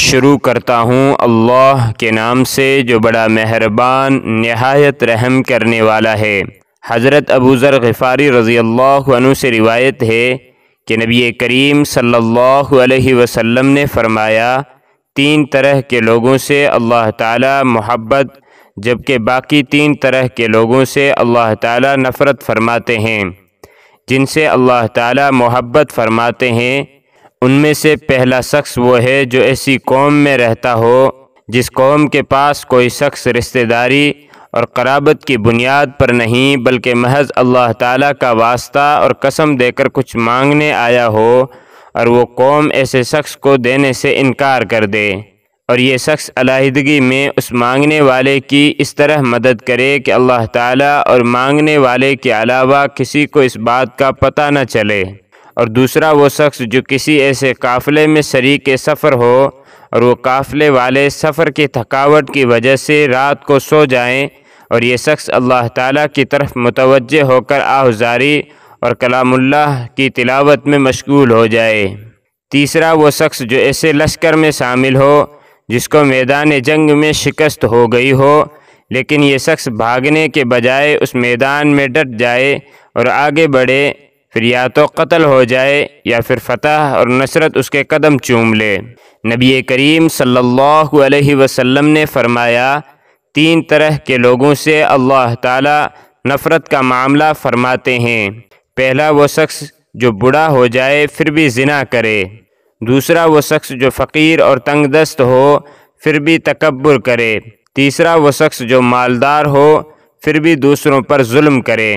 शुरू करता हूँ अल्लाह के नाम से जो बड़ा मेहरबान नहायत रहम करने वाला है हज़रत अबू ज़र गफ़ारी रज़ी अल्लाह से रिवायत है कि नबी करीम सल्लल्लाहु अलैहि वसल्लम ने फ़रमाया तीन तरह के लोगों से अल्लाह ताला मोहब्बत जबकि बाकी तीन तरह के लोगों से अल्लाह ताला नफ़रत फरमाते हैं जिनसे अल्लाह ताला मोहब्बत फरमाते हैं उनमें से पहला शख्स वो है जो ऐसी कौम में रहता हो जिस कौम के पास कोई शख्स रिश्तेदारी और कराबत की बुनियाद पर नहीं बल्कि महज अल्लाह ताला का वास्ता और कसम देकर कुछ मांगने आया हो और वो कौम ऐसे शख्स को देने से इनकार कर दे और ये शख्स अलाहदगी में उस मांगने वाले की इस तरह मदद करे कि अल्लाह ताला और मांगने वाले के अलावा किसी को इस बात का पता न चले और दूसरा वो शख्स जो किसी ऐसे काफ़िले में शरीक सफ़र हो और वो काफ़िले वाले सफ़र की थकावट की वजह से रात को सो जाएं और ये शख्स अल्लाह ताला की तरफ मुतवजह होकर आहुजारी और कलामुल्लाह की तिलावत में मशगूल हो जाए तीसरा वो शख्स जो ऐसे लश्कर में शामिल हो जिसको मैदान जंग में शिकस्त हो गई हो लेकिन ये शख्स भागने के बजाय उस मैदान में डट जाए और आगे बढ़े फिर या तो कत्ल हो जाए या फिर फतह और नसरत उसके कदम चूम ले नबी करीम सल्लल्लाहु अलैहि वसल्लम ने फरमाया तीन तरह के लोगों से अल्लाह ताला नफ़रत का मामला फरमाते हैं पहला वो शख्स जो बूढ़ा हो जाए फिर भी जिना करे दूसरा वो शख्स जो फ़कीर और तंगदस्त हो फिर भी तकबर करे तीसरा वो शख्स जो मालदार हो फिर भी दूसरों पर जुल्म करे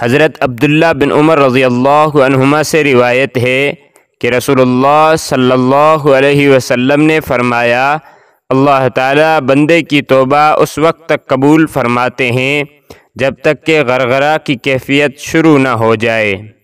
हज़रत अब्दुल्ला बिन उमर रज़ी अल्लाहुमा से रिवायत है कि रसोल्ला सल्लल्लाहु अलैहि वसल्लम ने फ़रमाया अल्लाह ताला बंदे की तोबा उस वक्त तक कबूल फरमाते हैं जब तक के गरगरा की कैफियत शुरू ना हो जाए